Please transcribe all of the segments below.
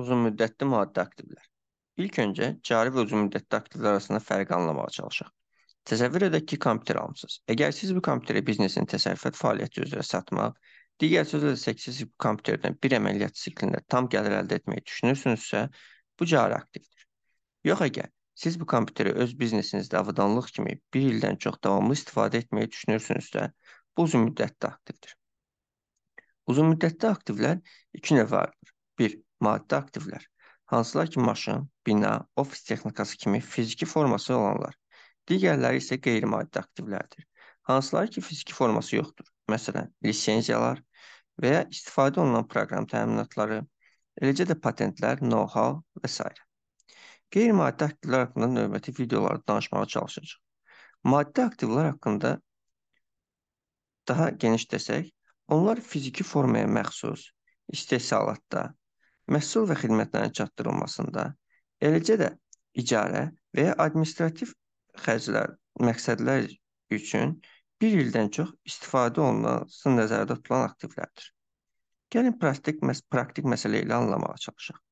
Uzunmüddətli maddi aktivlər. İlk öncə cari və uzunmüddətli aktivlər arasında fərqi anlamağa çalışaq. Təsəvvür edək ki, kompüter almısınız. Əgər siz bu kompüteri biznesin təsərrüfat fəaliyyəti üzrə satmaq, digər sözlə desək, siz bu kompüterdən bir əməliyyat siklində tam gəlir əldə etməyi düşünürsünüzsə, bu cari aktivdir. Yox əgər siz bu kompüteri öz biznesinizdə avadanlıq kimi 1 ildən çox davamlı istifadə etməyi düşünürsünüzsə, bu uzunmüddətli aktivdir. Uzunmüddətli aktivlər 2 növə ayrılır. 1 maddi aktivlər, hansılar ki, maşın, bina, ofis texnikası kimi fiziki forması olanlar. Digərləri isə qeyri-maddi aktivlərdir. Hansılar ki, fiziki forması yoxdur. Məsələn, lisenziyalar və ya istifadə olunan proqram təminatları, eləcə də patentlər, know-how və s. Qeyri-maddi aktivlər haqqında növbəti videolarda danışmağa çalışacağıq. Maddi aktivlər haqqında daha geniş desək, onlar fiziki formaya məxsus istehsalatda, məhsul və xidmətlərin çatdırılmasında, eləcə də icarə və ya administrativ xərclər məqsədlər üçün 1 ildən çox istifadə olunması nəzərdə tutulan aktivlərdir. Gəlin praktik məs praktik məsələ ilə anlamağa çalışaq.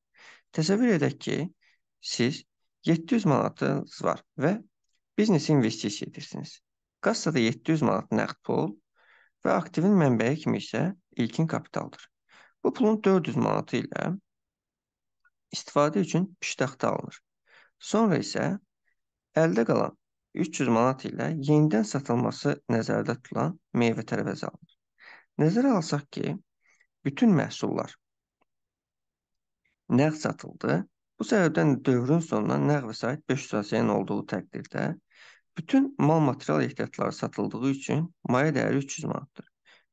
Təsəvvür edək ki, siz 700 manatınız var və biznesə investisiya edirsiniz. Kassada 700 manat nəqd pul və aktivin mənbəyi kimi isə ilkin kapitaldır. Bu pulun 400 manatı ilə istifadə üçün piştaxta alınır. Sonra isə əldə qalan 300 manat ilə yenidən satılması nəzərdə tutulan meyvə tərəvəzi alınır. Nəzərə alsaq ki, bütün məhsullar nəğd satıldı. Bu səbəbdən dövrün sonuna nəğd vəsait 500 ASEAN olduğu təqdirdə bütün mal material ehtiyatları satıldığı üçün maya dəyəri 300 manatdır.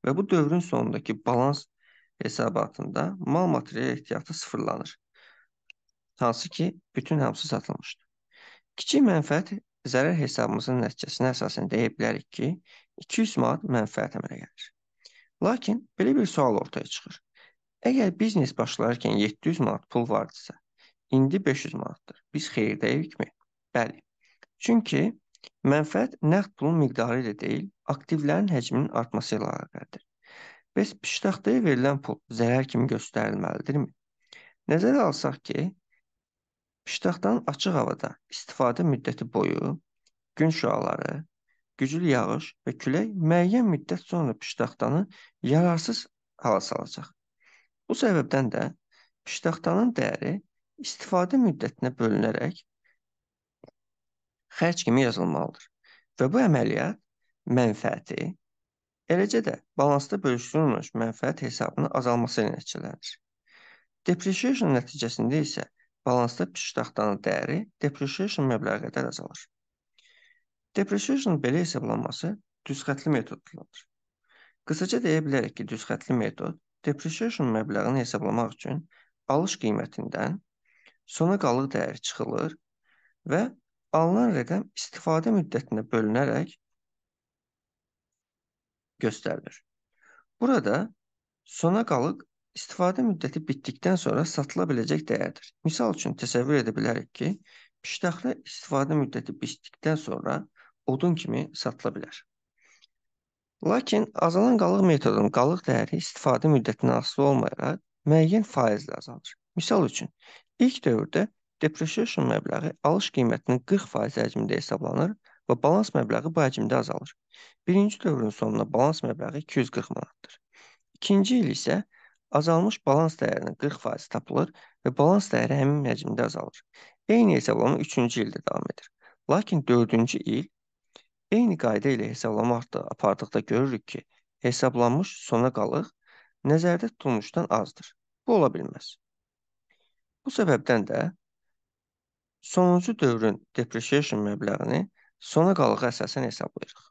Və bu dövrün sonundakı balans hesabatında mal material ehtiyatı sıfırlanır hansı ki, bütün hamısı satılmışdı. Kiçik mənfəət zərər hesabımızın nəticəsinə əsasən deyə bilərik ki, 200 manat mənfəət əmələ gəlir. Lakin belə bir sual ortaya çıxır. Əgər biznes başlayarkən 700 manat pul vardısa, indi 500 manatdır. Biz xeyrdəyikmi? Bəli. Çünki mənfəət nəqd pulun miqdarı ilə deyil, aktivlərin həcminin artması ilə əlaqəlidir. Bəs piştaxtaya verilən pul zərər kimi göstərilməlidirmi? Nəzərə alsaq ki, Piştaxtanın açıq havada istifadə müddəti boyu gün şüaları, güclü yağış və külək müəyyən müddət sonra piştaxtanı yararsız hala salacaq. Bu səbəbdən də piştaxtanın dəyəri istifadə müddətinə bölünərək xərc kimi yazılmalıdır. Və bu əməliyyat mənfəəti, eləcə də balansda bölüşdürülmüş mənfəət hesabının azalması ilə nəticələnir. Depreciation nəticəsində isə balansda piştaxtanın dəyəri depreciation məbləği qədər azalır. Depreciation belə hesablanması düzxətli metodlardır. Qısaca deyə bilərik ki, düzxətli metod depreciation məbləğini hesablamaq üçün alış qiymətindən sona qalıq dəyəri çıxılır və alınan rəqəm istifadə müddətinə bölünərək göstərilir. Burada sona qalıq İstifadə müddəti bitdikdən sonra satıla biləcək dəyərdir. Misal üçün təsəvvür edə bilərik ki, piştaxta istifadə müddəti bitdikdən sonra odun kimi satıla bilər. Lakin azalan qalıq metodunun qalıq dəyəri istifadə müddətinə asılı olmayaraq müəyyən faizlə azalır. Misal üçün ilk dövrdə depreciation məbləği alış qiymətinin 40% həcmində hesablanır və balans məbləği bu həcmdə azalır. Birinci dövrün sonuna balans məbləği 240 manatdır. İkinci il isə Azalmış balans dəyərinin 40% tapılır və balans dəyəri həmin həcmdə azalır. Eyni hesablama 3-cü ildə davam edir. Lakin 4-cü il eyni qayda ilə hesablama apardıqda görürük ki, hesablanmış sona qalıq nəzərdə tutulmuşdan azdır. Bu ola bilməz. Bu səbəbdən də sonuncu dövrün depreciation məbləğini sona qalığa əsasən hesablayırıq.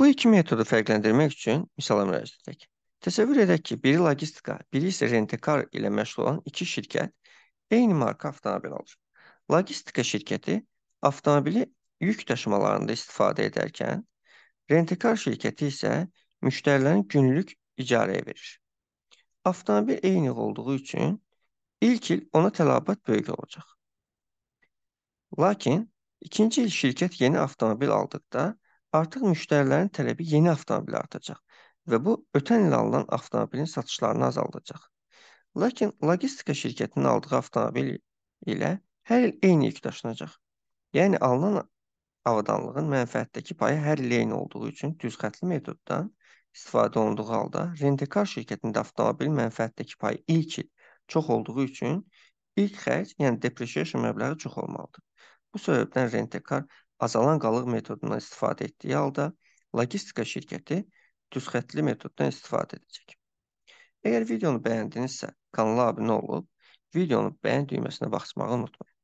Bu iki metodu fərqləndirmək üçün misal əmralə edək. Təsəvvür edək ki, biri logistika, biri isə rentekar ilə məşğul olan iki şirkət eyni marka avtomobil alır. Logistika şirkəti avtomobili yük daşımalarında istifadə edərkən, rentekar şirkəti isə müştərilərin günlük icarəyə verir. Avtomobil eyni olduğu üçün ilk il ona tələbat böyük olacaq. Lakin ikinci il şirkət yeni avtomobil aldıqda Artıq müştərilərin tələbi yeni avtomobilə artacaq və bu ötən il alınan avtomobilin satışlarını azaldacaq. Lakin logistika şirkətinin aldığı avtomobil ilə hər il eyni yük daşınacaq. Yəni alınan avadanlığın mənfəətdəki payı hər il eyni olduğu üçün düz xətli metoddan istifadə olunduğu halda rentekar şirkətində avtomobil mənfəətdəki payı ilk il çox olduğu üçün ilk xərc, yəni depreciation məbləği çox olmalıdır. Bu səbəbdən rentekar azalan qalıq metodundan istifadə etdiyi halda logistika şirkəti düzxətli metoddan istifadə edəcək. Əgər videonu bəyəndinizsə, kanala abunə olub, videonun bəyən düyməsinə basmağı unutmayın.